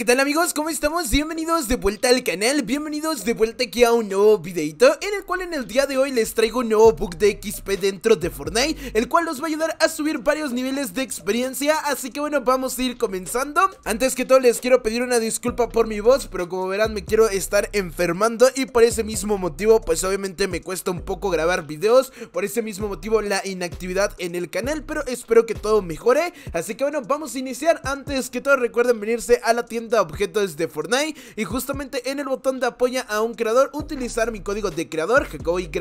¿qué tal amigos? ¿Cómo estamos? Bienvenidos de vuelta al canal, bienvenidos de vuelta aquí a un nuevo videito En el cual en el día de hoy les traigo un nuevo bug de XP dentro de Fortnite El cual los va a ayudar a subir varios niveles de experiencia Así que bueno, vamos a ir comenzando Antes que todo les quiero pedir una disculpa por mi voz Pero como verán me quiero estar enfermando Y por ese mismo motivo pues obviamente me cuesta un poco grabar videos Por ese mismo motivo la inactividad en el canal Pero espero que todo mejore Así que bueno, vamos a iniciar Antes que todo recuerden venirse a la tienda de objetos de Fortnite y justamente en el botón de apoya a un creador utilizar mi código de creador GacoYT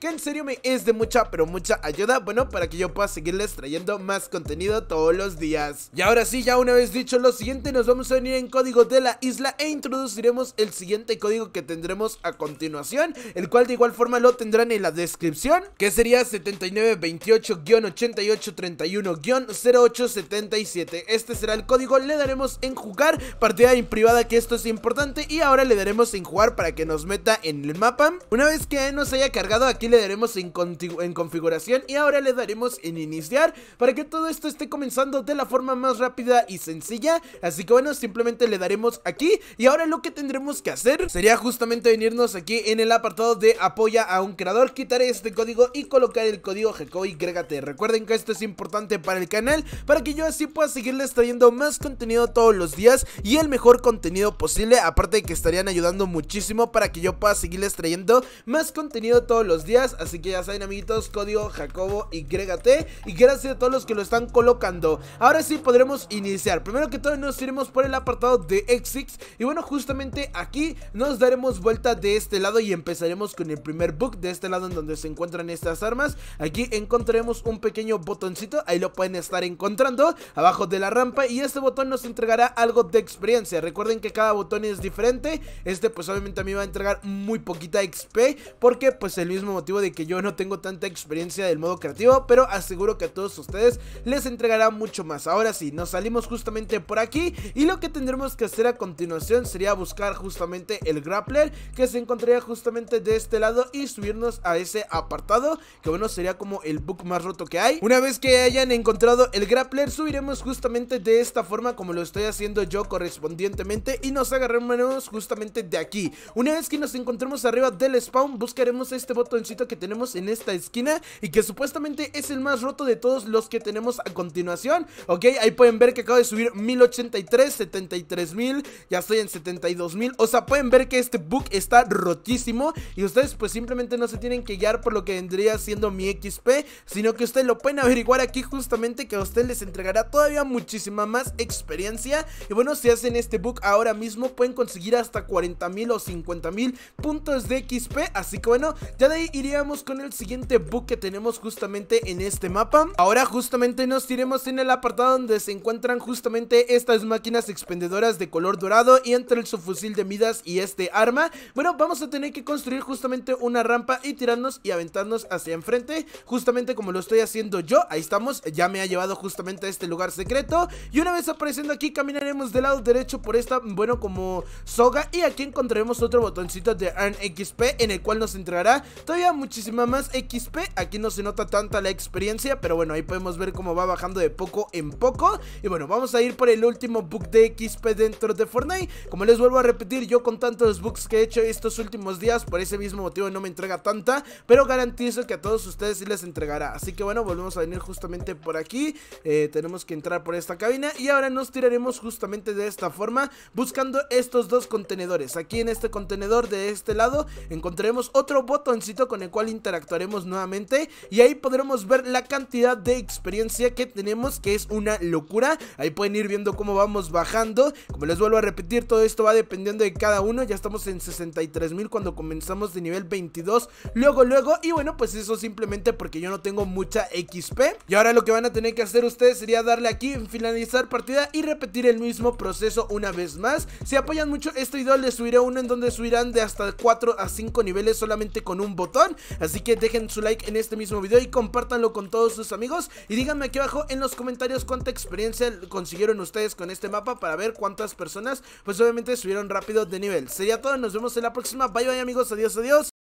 que en serio me es de mucha pero mucha ayuda bueno para que yo pueda seguirles trayendo más contenido todos los días. Y ahora sí ya una vez dicho lo siguiente nos vamos a venir en código de la isla e introduciremos el siguiente código que tendremos a continuación el cual de igual forma lo tendrán en la descripción que sería 7928-8831-0877 este será el código le daremos en jugar partida en privada que esto es importante y ahora le daremos en jugar para que nos meta en el mapa. Una vez que nos haya cargado aquí le daremos en, configuración y ahora le daremos en iniciar para que todo esto esté comenzando de la forma más rápida y sencilla. Así que bueno, simplemente le daremos aquí y ahora lo que tendremos que hacer sería justamente venirnos aquí en el apartado de apoya a un creador, quitar este código y colocar el código grégate Recuerden que esto es importante para el canal para que yo así pueda seguirles trayendo más contenido todos los días y el mejor contenido posible, aparte de que estarían ayudando muchísimo para que yo pueda seguirles trayendo más contenido todos los días, así que ya saben amiguitos, código Jacobo y Grégate. y gracias a todos los que lo están colocando. Ahora sí podremos iniciar, primero que todo nos iremos por el apartado de Exix y bueno, justamente aquí nos daremos vuelta de este lado y empezaremos con el primer book de este lado en donde se encuentran estas armas, aquí encontraremos un pequeño botoncito, ahí lo pueden estar encontrando abajo de la rampa y este botón nos entregará algo de experiencia. Recuerden que cada botón es diferente. Este pues obviamente a mí va a entregar muy poquita XP. Porque pues el mismo motivo de que yo no tengo tanta experiencia del modo creativo. Pero aseguro que a todos ustedes les entregará mucho más. Ahora sí, nos salimos justamente por aquí. Y lo que tendremos que hacer a continuación sería buscar justamente el grappler. Que se encontraría justamente de este lado. Y subirnos a ese apartado. Que bueno, sería como el book más roto que hay. Una vez que hayan encontrado el grappler, subiremos justamente de esta forma como lo estoy haciendo yo con correspondientemente y nos agarraremos justamente de aquí. Una vez que nos encontremos arriba del spawn, buscaremos este botoncito que tenemos en esta esquina y que supuestamente es el más roto de todos los que tenemos a continuación, ¿ok? Ahí pueden ver que acabo de subir 1083, 73000, ya estoy en 72000, o sea, pueden ver que este bug está rotísimo y ustedes pues simplemente no se tienen que guiar por lo que vendría siendo mi XP, sino que ustedes lo pueden averiguar aquí justamente que a usted les entregará todavía muchísima más experiencia y bueno, si hacen este book ahora mismo pueden conseguir hasta 40.000 o 50.000 puntos de XP, así que bueno, ya de ahí iríamos con el siguiente book que tenemos justamente en este mapa. Ahora justamente nos tiremos en el apartado donde se encuentran justamente estas máquinas expendedoras de color dorado y entre el subfusil de Midas y este arma. Bueno, vamos a tener que construir justamente una rampa y tirarnos y aventarnos hacia enfrente, justamente como lo estoy haciendo yo. Ahí estamos, ya me ha llevado justamente a este lugar secreto y una vez apareciendo aquí caminaremos de lado derecho por esta, bueno, como soga Y aquí encontraremos otro botoncito de Earn XP en el cual nos entregará todavía muchísima más XP Aquí no se nota tanta la experiencia, pero bueno, ahí podemos ver cómo va bajando de poco en poco Y bueno, vamos a ir por el último book de XP dentro de Fortnite Como les vuelvo a repetir, yo con tantos books que he hecho estos últimos días Por ese mismo motivo no me entrega tanta, pero garantizo que a todos ustedes sí les entregará Así que bueno, volvemos a venir justamente por aquí eh, Tenemos que entrar por esta cabina y ahora nos tiraremos justamente de esta forma buscando estos dos contenedores. Aquí en este contenedor de este lado encontraremos otro botoncito con el cual interactuaremos nuevamente y ahí podremos ver la cantidad de experiencia que tenemos que es una locura. Ahí pueden ir viendo cómo vamos bajando. Como les vuelvo a repetir, todo esto va dependiendo de cada uno. Ya estamos en 63 mil cuando comenzamos de nivel 22. Luego, luego, y bueno, pues eso simplemente porque yo no tengo mucha XP. Y ahora lo que van a tener que hacer ustedes sería darle aquí en finalizar partida y repetir el mismo proceso eso una vez más. Si apoyan mucho este video, les subiré uno en donde subirán de hasta 4 a 5 niveles solamente con un botón. Así que dejen su like en este mismo video y compártanlo con todos sus amigos. Y díganme aquí abajo en los comentarios cuánta experiencia consiguieron ustedes con este mapa para ver cuántas personas, pues obviamente subieron rápido de nivel. Sería todo, nos vemos en la próxima. Bye bye amigos, adiós, adiós.